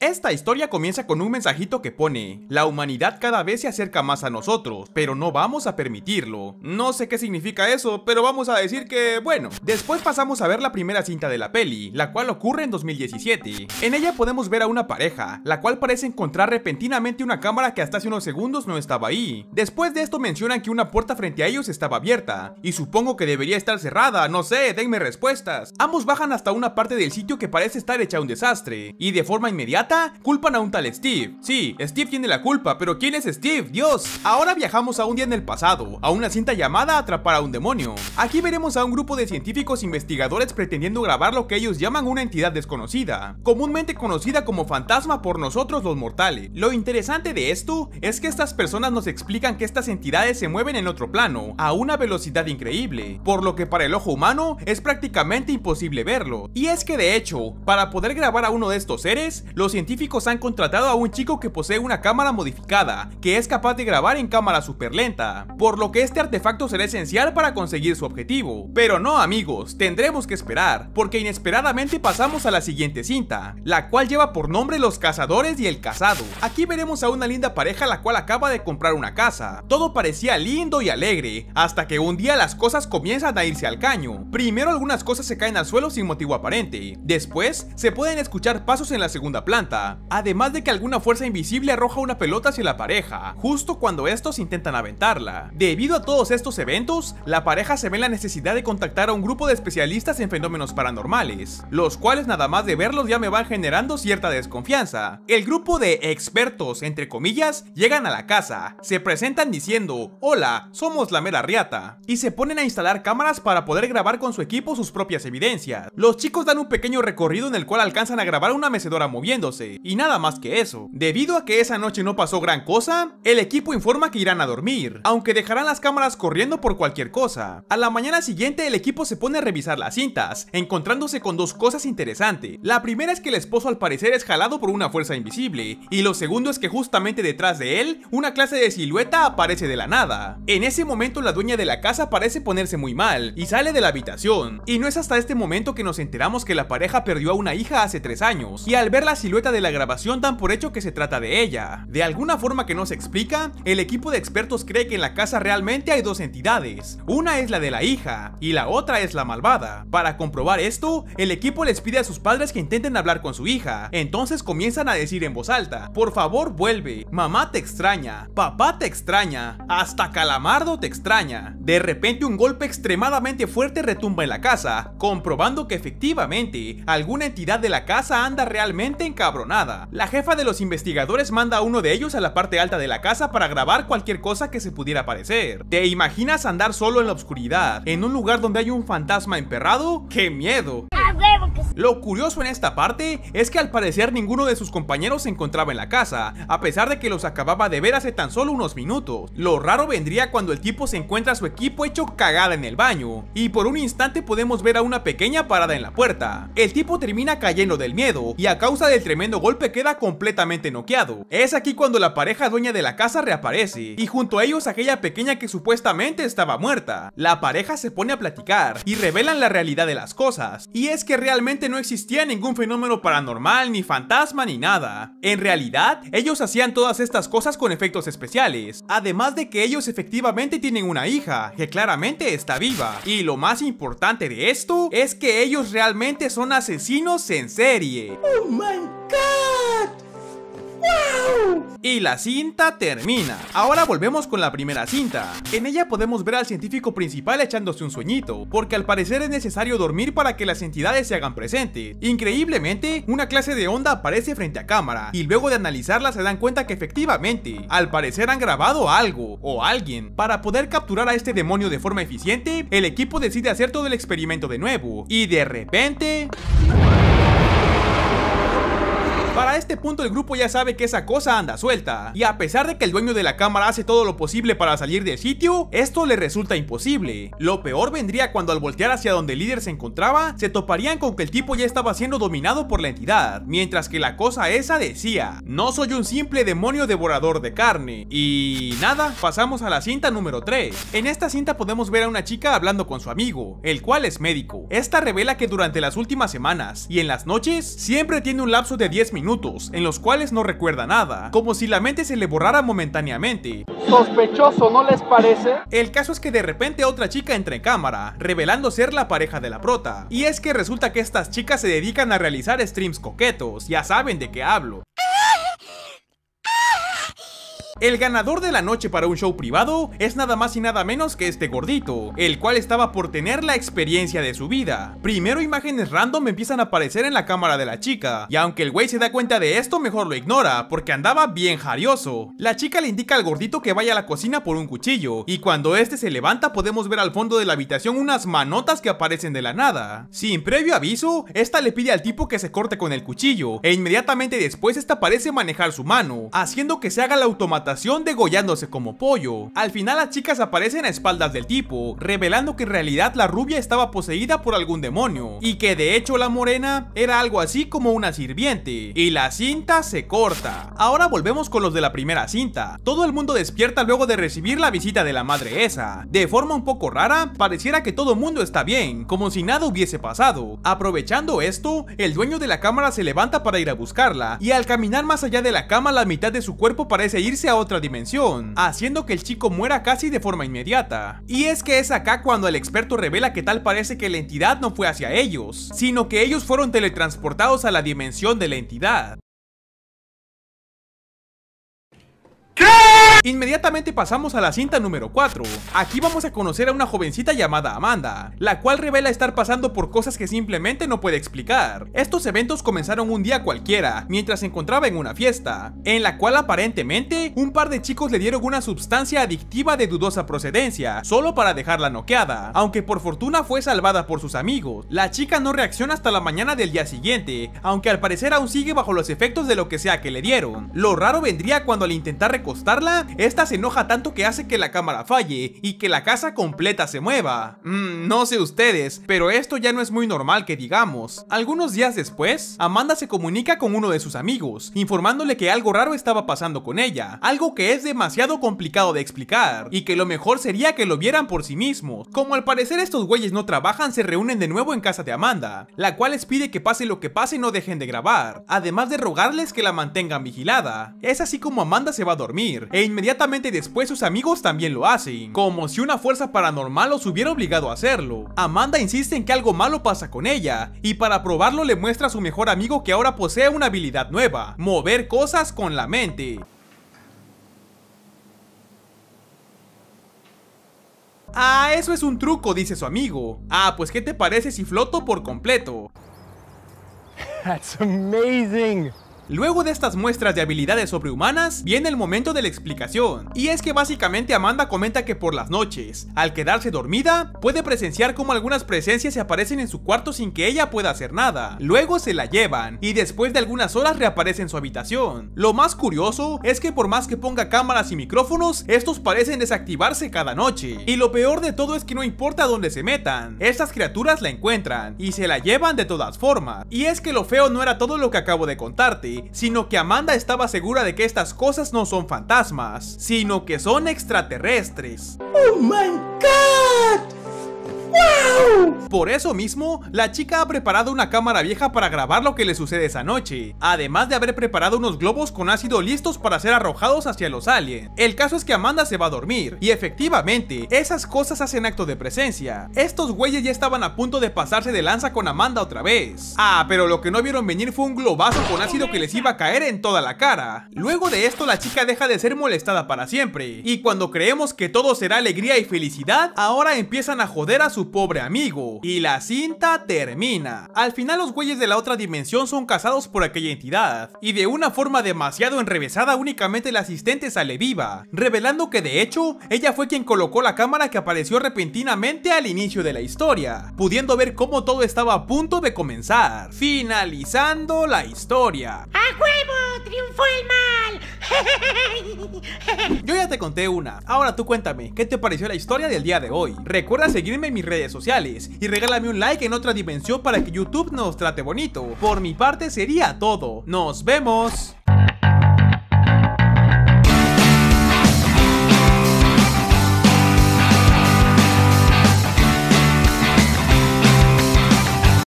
Esta historia comienza con un mensajito que pone, la humanidad cada vez se acerca más a nosotros, pero no vamos a permitirlo. No sé qué significa eso, pero vamos a decir que, bueno. Después pasamos a ver la primera cinta de la peli, la cual ocurre en 2017. En ella podemos ver a una pareja, la cual parece encontrar repentinamente una cámara que hasta hace unos segundos no estaba ahí. Después de esto mencionan que una puerta frente a ellos estaba abierta, y supongo que debería estar cerrada, no sé, denme respuestas. Ambos bajan hasta una parte del sitio que parece estar hecha un desastre, y de forma inmediata Culpan a un tal Steve. Sí, Steve tiene la culpa, pero ¿quién es Steve? Dios. Ahora viajamos a un día en el pasado, a una cinta llamada Atrapar a un demonio. Aquí veremos a un grupo de científicos investigadores pretendiendo grabar lo que ellos llaman una entidad desconocida, comúnmente conocida como fantasma por nosotros los mortales. Lo interesante de esto es que estas personas nos explican que estas entidades se mueven en otro plano, a una velocidad increíble, por lo que para el ojo humano es prácticamente imposible verlo. Y es que de hecho, para poder grabar a uno de estos seres, los científicos han contratado a un chico que posee una cámara modificada, que es capaz de grabar en cámara super lenta, por lo que este artefacto será esencial para conseguir su objetivo. Pero no amigos, tendremos que esperar, porque inesperadamente pasamos a la siguiente cinta, la cual lleva por nombre Los Cazadores y el Cazado. Aquí veremos a una linda pareja la cual acaba de comprar una casa. Todo parecía lindo y alegre, hasta que un día las cosas comienzan a irse al caño. Primero algunas cosas se caen al suelo sin motivo aparente, después se pueden escuchar pasos en la segunda planta, además de que alguna fuerza invisible arroja una pelota hacia la pareja, justo cuando estos intentan aventarla. Debido a todos estos eventos, la pareja se ve la necesidad de contactar a un grupo de especialistas en fenómenos paranormales, los cuales nada más de verlos ya me van generando cierta desconfianza. El grupo de expertos, entre comillas, llegan a la casa, se presentan diciendo, hola, somos la mera riata, y se ponen a instalar cámaras para poder grabar con su equipo sus propias evidencias. Los chicos dan un pequeño recorrido en el cual alcanzan a grabar una mecedora moviéndose y nada más que eso. Debido a que esa noche no pasó gran cosa, el equipo informa que irán a dormir, aunque dejarán las cámaras corriendo por cualquier cosa. A la mañana siguiente el equipo se pone a revisar las cintas, encontrándose con dos cosas interesantes. La primera es que el esposo al parecer es jalado por una fuerza invisible, y lo segundo es que justamente detrás de él, una clase de silueta aparece de la nada. En ese momento la dueña de la casa parece ponerse muy mal, y sale de la habitación, y no es hasta este momento que nos enteramos que la pareja perdió a una hija hace tres años, y al ver la silueta de la grabación dan por hecho que se trata de ella. De alguna forma que no se explica, el equipo de expertos cree que en la casa realmente hay dos entidades. Una es la de la hija y la otra es la malvada. Para comprobar esto, el equipo les pide a sus padres que intenten hablar con su hija. Entonces comienzan a decir en voz alta, por favor vuelve, mamá te extraña, papá te extraña, hasta Calamardo te extraña. De repente un golpe extremadamente fuerte retumba en la casa, comprobando que efectivamente alguna entidad de la casa anda realmente encabronada nada, La jefa de los investigadores manda a uno de ellos a la parte alta de la casa para grabar cualquier cosa que se pudiera parecer. ¿Te imaginas andar solo en la oscuridad, en un lugar donde hay un fantasma emperrado? ¡Qué miedo! Lo curioso en esta parte es que al parecer ninguno de sus compañeros se encontraba en la casa, a pesar de que los acababa de ver hace tan solo unos minutos. Lo raro vendría cuando el tipo se encuentra a su equipo hecho cagada en el baño, y por un instante podemos ver a una pequeña parada en la puerta. El tipo termina cayendo del miedo, y a causa del tremendo golpe queda completamente noqueado. Es aquí cuando la pareja dueña de la casa reaparece, y junto a ellos aquella pequeña que supuestamente estaba muerta. La pareja se pone a platicar, y revelan la realidad de las cosas, y es que que realmente no existía ningún fenómeno paranormal, ni fantasma, ni nada. En realidad, ellos hacían todas estas cosas con efectos especiales, además de que ellos efectivamente tienen una hija, que claramente está viva. Y lo más importante de esto es que ellos realmente son asesinos en serie. ¡Oh my god! Y la cinta termina. Ahora volvemos con la primera cinta. En ella podemos ver al científico principal echándose un sueñito, porque al parecer es necesario dormir para que las entidades se hagan presentes. Increíblemente, una clase de onda aparece frente a cámara, y luego de analizarla se dan cuenta que efectivamente, al parecer han grabado algo, o alguien. Para poder capturar a este demonio de forma eficiente, el equipo decide hacer todo el experimento de nuevo, y de repente... Para este punto el grupo ya sabe que esa cosa anda suelta, y a pesar de que el dueño de la cámara hace todo lo posible para salir del sitio, esto le resulta imposible. Lo peor vendría cuando al voltear hacia donde el líder se encontraba, se toparían con que el tipo ya estaba siendo dominado por la entidad, mientras que la cosa esa decía, no soy un simple demonio devorador de carne. Y nada, pasamos a la cinta número 3. En esta cinta podemos ver a una chica hablando con su amigo, el cual es médico. Esta revela que durante las últimas semanas y en las noches, siempre tiene un lapso de 10 minutos en los cuales no recuerda nada, como si la mente se le borrara momentáneamente. Sospechoso, ¿no les parece? El caso es que de repente otra chica entra en cámara, revelando ser la pareja de la prota. Y es que resulta que estas chicas se dedican a realizar streams coquetos, ya saben de qué hablo. El ganador de la noche para un show privado es nada más y nada menos que este gordito, el cual estaba por tener la experiencia de su vida. Primero imágenes random empiezan a aparecer en la cámara de la chica, y aunque el güey se da cuenta de esto, mejor lo ignora, porque andaba bien jarioso. La chica le indica al gordito que vaya a la cocina por un cuchillo, y cuando este se levanta podemos ver al fondo de la habitación unas manotas que aparecen de la nada. Sin previo aviso, esta le pide al tipo que se corte con el cuchillo, e inmediatamente después esta parece manejar su mano, haciendo que se haga la automática matación degollándose como pollo. Al final las chicas aparecen a espaldas del tipo, revelando que en realidad la rubia estaba poseída por algún demonio, y que de hecho la morena era algo así como una sirviente, y la cinta se corta. Ahora volvemos con los de la primera cinta. Todo el mundo despierta luego de recibir la visita de la madre esa. De forma un poco rara, pareciera que todo el mundo está bien, como si nada hubiese pasado. Aprovechando esto, el dueño de la cámara se levanta para ir a buscarla, y al caminar más allá de la cama la mitad de su cuerpo parece irse a otra dimensión, haciendo que el chico muera casi de forma inmediata. Y es que es acá cuando el experto revela que tal parece que la entidad no fue hacia ellos, sino que ellos fueron teletransportados a la dimensión de la entidad. Inmediatamente pasamos a la cinta número 4. Aquí vamos a conocer a una jovencita llamada Amanda, la cual revela estar pasando por cosas que simplemente no puede explicar. Estos eventos comenzaron un día cualquiera, mientras se encontraba en una fiesta, en la cual aparentemente un par de chicos le dieron una sustancia adictiva de dudosa procedencia, solo para dejarla noqueada, aunque por fortuna fue salvada por sus amigos. La chica no reacciona hasta la mañana del día siguiente, aunque al parecer aún sigue bajo los efectos de lo que sea que le dieron. Lo raro vendría cuando al intentar recostarla, esta se enoja tanto que hace que la cámara falle y que la casa completa se mueva. Mm, no sé ustedes, pero esto ya no es muy normal que digamos. Algunos días después, Amanda se comunica con uno de sus amigos, informándole que algo raro estaba pasando con ella, algo que es demasiado complicado de explicar, y que lo mejor sería que lo vieran por sí mismos. Como al parecer estos güeyes no trabajan, se reúnen de nuevo en casa de Amanda, la cual les pide que pase lo que pase no dejen de grabar, además de rogarles que la mantengan vigilada. Es así como Amanda se va a dormir, e inmediatamente después sus amigos también lo hacen, como si una fuerza paranormal los hubiera obligado a hacerlo. Amanda insiste en que algo malo pasa con ella, y para probarlo le muestra a su mejor amigo que ahora posee una habilidad nueva, mover cosas con la mente. Ah, eso es un truco, dice su amigo. Ah, pues ¿qué te parece si floto por completo? That's amazing. Luego de estas muestras de habilidades sobrehumanas, viene el momento de la explicación. Y es que básicamente Amanda comenta que por las noches, al quedarse dormida, puede presenciar cómo algunas presencias se aparecen en su cuarto sin que ella pueda hacer nada. Luego se la llevan y después de algunas horas reaparece en su habitación. Lo más curioso es que por más que ponga cámaras y micrófonos, estos parecen desactivarse cada noche. Y lo peor de todo es que no importa dónde se metan, estas criaturas la encuentran y se la llevan de todas formas. Y es que lo feo no era todo lo que acabo de contarte sino que Amanda estaba segura de que estas cosas no son fantasmas, sino que son extraterrestres. ¡Oh, my God! Por eso mismo, la chica ha preparado una cámara vieja para grabar lo que le sucede esa noche, además de haber preparado unos globos con ácido listos para ser arrojados hacia los aliens. El caso es que Amanda se va a dormir, y efectivamente, esas cosas hacen acto de presencia. Estos güeyes ya estaban a punto de pasarse de lanza con Amanda otra vez. Ah, pero lo que no vieron venir fue un globazo con ácido que les iba a caer en toda la cara. Luego de esto, la chica deja de ser molestada para siempre, y cuando creemos que todo será alegría y felicidad, ahora empiezan a joder a su pobre amigo. Y la cinta termina. Al final los güeyes de la otra dimensión son cazados por aquella entidad. Y de una forma demasiado enrevesada únicamente la asistente sale viva. Revelando que de hecho, ella fue quien colocó la cámara que apareció repentinamente al inicio de la historia. Pudiendo ver cómo todo estaba a punto de comenzar. Finalizando la historia. ¡A huevo! ¡Triunfó el mal! Yo ya te conté una. Ahora tú cuéntame, ¿qué te pareció la historia del día de hoy? Recuerda seguirme en mis redes sociales y regálame un like en otra dimensión para que YouTube nos trate bonito. Por mi parte sería todo. ¡Nos vemos!